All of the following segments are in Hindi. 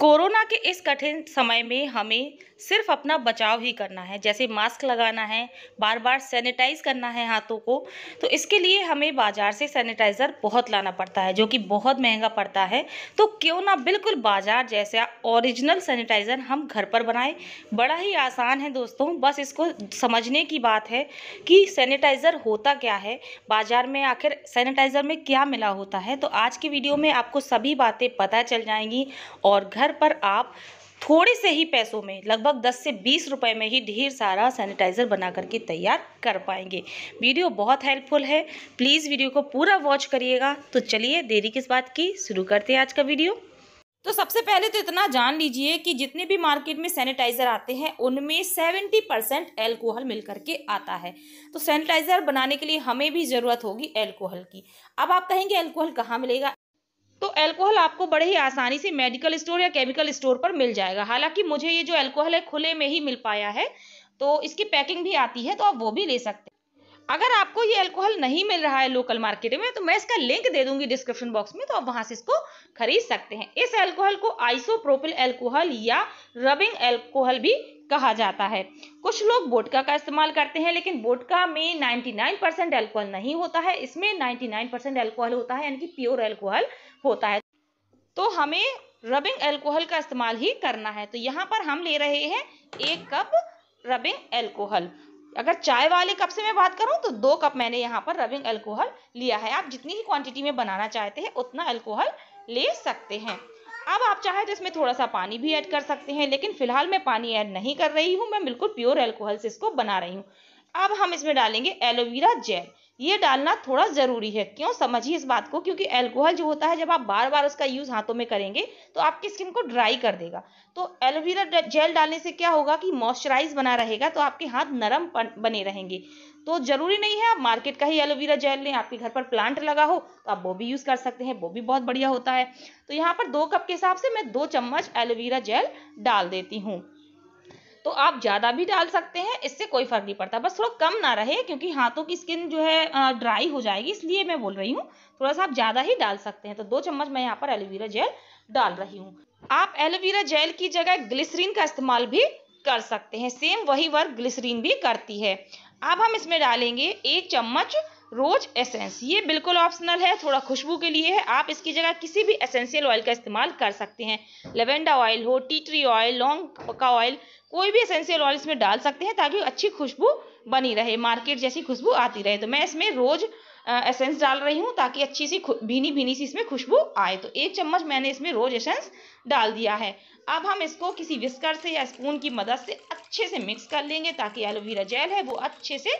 कोरोना के इस कठिन समय में हमें सिर्फ अपना बचाव ही करना है जैसे मास्क लगाना है बार बार सैनिटाइज करना है हाथों को तो इसके लिए हमें बाज़ार से सैनिटाइज़र बहुत लाना पड़ता है जो कि बहुत महंगा पड़ता है तो क्यों ना बिल्कुल बाज़ार जैसा ओरिजिनल सैनिटाइज़र हम घर पर बनाएं बड़ा ही आसान है दोस्तों बस इसको समझने की बात है कि सैनिटाइज़र होता क्या है बाज़ार में आखिर सैनिटाइज़र में क्या मिला होता है तो आज की वीडियो में आपको सभी बातें पता चल जाएंगी और घर पर आप थोड़े से ही पैसों में लगभग 10 से 20 रुपए में ही ढेर सारा सैनिटाइज़र बना करके तैयार कर पाएंगे वीडियो बहुत हेल्पफुल है प्लीज़ वीडियो को पूरा वॉच करिएगा तो चलिए देरी किस बात की शुरू करते हैं आज का वीडियो तो सबसे पहले तो इतना जान लीजिए कि जितने भी मार्केट में सैनिटाइज़र आते हैं उनमें 70 परसेंट एल्कोहल मिल करके आता है तो सैनिटाइज़र बनाने के लिए हमें भी ज़रूरत होगी एल्कोहल की अब आप कहेंगे एल्कोहल कहाँ मिलेगा तो अल्कोहल आपको बड़े ही आसानी से मेडिकल स्टोर या केमिकल स्टोर पर मिल जाएगा हालांकि मुझे ये जो अल्कोहल है खुले में ही मिल पाया है तो इसकी पैकिंग भी आती है तो आप वो भी ले सकते हैं अगर आपको ये अल्कोहल नहीं मिल रहा है लोकल मार्केट में तो मैं इसका लिंक दे दूंगी डिस्क्रिप्शन बॉक्स में तो आप वहां से इसको खरीद सकते हैं इस एल्कोहल को आइसोप्रोपिल एल्कोहल या रबिंग एल्कोहल भी कहा जाता है कुछ लोग बोटका का इस्तेमाल करते हैं लेकिन बोटका में 99 परसेंट एल्कोहल नहीं होता है इसमें 99 परसेंट एल्कोहल होता है यानी कि प्योर एल्कोहल होता है तो हमें रबिंग एल्कोहल का इस्तेमाल ही करना है तो यहाँ पर हम ले रहे हैं एक कप रबिंग एल्कोहल अगर चाय वाले कप से मैं बात करूं तो दो कप मैंने यहाँ पर रबिंग एल्कोहल लिया है आप जितनी ही क्वांटिटी में बनाना चाहते हैं उतना एल्कोहल ले सकते हैं अब आप चाहे तो इसमें थोड़ा सा पानी भी ऐड कर सकते हैं लेकिन फिलहाल मैं पानी ऐड नहीं कर रही हूँ मैं बिल्कुल प्योर एल्कोहल से इसको बना रही हूँ अब हम इसमें डालेंगे एलोवेरा जेल ये डालना थोड़ा ज़रूरी है क्यों समझिए इस बात को क्योंकि एल्कोहल जो होता है जब आप बार बार उसका यूज़ हाथों में करेंगे तो आपकी स्किन को ड्राई कर देगा तो एलोवेरा जेल डालने से क्या होगा कि मॉइस्चराइज बना रहेगा तो आपके हाथ नरम बने रहेंगे तो ज़रूरी नहीं है आप मार्केट का ही एलोवेरा जेल लें आपके घर पर प्लांट लगा हो तो आप वो भी यूज़ कर सकते हैं वो भी बहुत बढ़िया होता है तो यहाँ पर दो कप के हिसाब से मैं दो चम्मच एलोवेरा जेल डाल देती हूँ तो आप ज़्यादा भी डाल सकते हैं इससे कोई फ़र्क नहीं पड़ता बस थोड़ा कम ना रहे क्योंकि हाथों की स्किन जो है ड्राई हो जाएगी इसलिए मैं बोल रही हूँ थोड़ा सा आप ज़्यादा ही डाल सकते हैं तो दो चम्मच मैं यहाँ पर एलोवेरा जेल डाल रही हूँ आप एलोवेरा जेल की जगह ग्लिसरीन का इस्तेमाल भी कर सकते हैं सेम वही वर्क ग्लिसरीन भी करती है अब हम इसमें डालेंगे एक चम्मच रोज एसेंस ये बिल्कुल ऑप्शनल है थोड़ा खुशबू के लिए है आप इसकी जगह किसी भी एसेंशियल ऑयल का इस्तेमाल कर सकते हैं लेवेंडा ऑयल हो टी ट्री ऑयल लौंग का ऑयल कोई भी एसेंशियल ऑयल इसमें डाल सकते हैं ताकि अच्छी खुशबू बनी रहे मार्केट जैसी खुशबू आती रहे तो मैं इसमें रोज़ एसेंस डाल रही हूँ ताकि अच्छी सी भीनी भीनी सी इसमें खुशबू आए तो एक चम्मच मैंने इसमें रोज एसेंस डाल दिया है अब हम इसको किसी विस्कर से या स्पून की मदद से अच्छे से मिक्स कर लेंगे ताकि एलोवेरा जेल है वो अच्छे से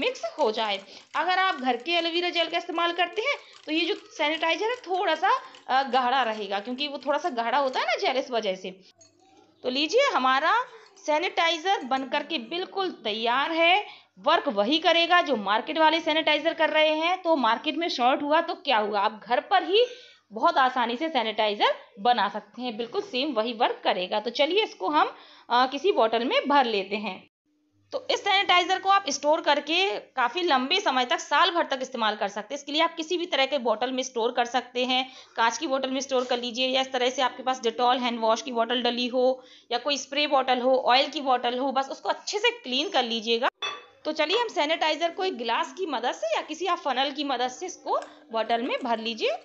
मिक्स हो जाए अगर आप घर के एलोवेरा जेल का इस्तेमाल करते हैं तो ये जो सैनिटाइजर है थोड़ा सा गाढ़ा रहेगा क्योंकि वो थोड़ा सा गाढ़ा होता है ना जेल इस वजह से तो लीजिए हमारा सैनिटाइज़र बनकर के बिल्कुल तैयार है वर्क वही करेगा जो मार्केट वाले सैनिटाइजर कर रहे हैं तो मार्केट में शॉर्ट हुआ तो क्या हुआ आप घर पर ही बहुत आसानी से सैनिटाइजर बना सकते हैं बिल्कुल सेम वही वर्क करेगा तो चलिए इसको हम आ, किसी बॉटल में भर लेते हैं तो इस सैनिटाइजर को आप स्टोर करके काफ़ी लंबे समय तक साल भर तक इस्तेमाल कर सकते हैं इसके लिए आप किसी भी तरह के बोतल में स्टोर कर सकते हैं कांच की बोतल में स्टोर कर लीजिए या इस तरह से आपके पास डिटॉल हैंड वॉश की बोतल डली हो या कोई स्प्रे बोतल हो ऑयल की बोतल हो बस उसको अच्छे से क्लीन कर लीजिएगा तो चलिए हम सैनिटाइजर को एक गिलास की मदद से या किसी आप फनल की मदद से इसको बॉटल में भर लीजिए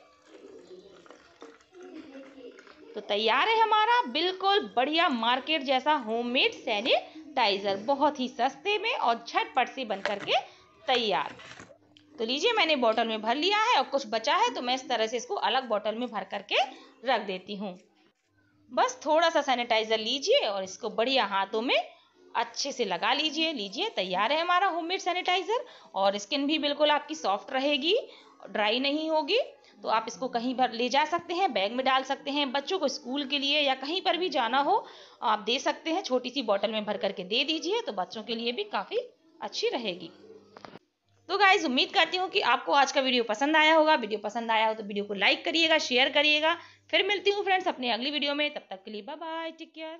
तो तैयार है हमारा बिल्कुल बढ़िया मार्केट जैसा होममेड सैनिटाइजर बहुत ही सस्ते में और झटपट से बन करके तैयार तो लीजिए मैंने बॉटल में भर लिया है और कुछ बचा है तो मैं इस तरह से इसको अलग बॉटल में भर करके रख देती हूँ बस थोड़ा सा सैनिटाइजर लीजिए और इसको बढ़िया हाथों में अच्छे से लगा लीजिए लीजिए तैयार है हमारा होममेड सैनिटाइज़र और स्किन भी बिल्कुल आपकी सॉफ्ट रहेगी ड्राई नहीं होगी तो आप इसको कहीं पर ले जा सकते हैं बैग में डाल सकते हैं बच्चों को स्कूल के लिए या कहीं पर भी जाना हो आप दे सकते हैं छोटी सी बॉटल में भर करके दे दीजिए तो बच्चों के लिए भी काफ़ी अच्छी रहेगी तो गाइज उम्मीद करती हूँ कि आपको आज का वीडियो पसंद आया होगा वीडियो पसंद आया हो तो वीडियो को लाइक करिएगा शेयर करिएगा फिर मिलती हूँ फ्रेंड्स अपने अगली वीडियो में तब तक के लिए बाय बाय टेक केयर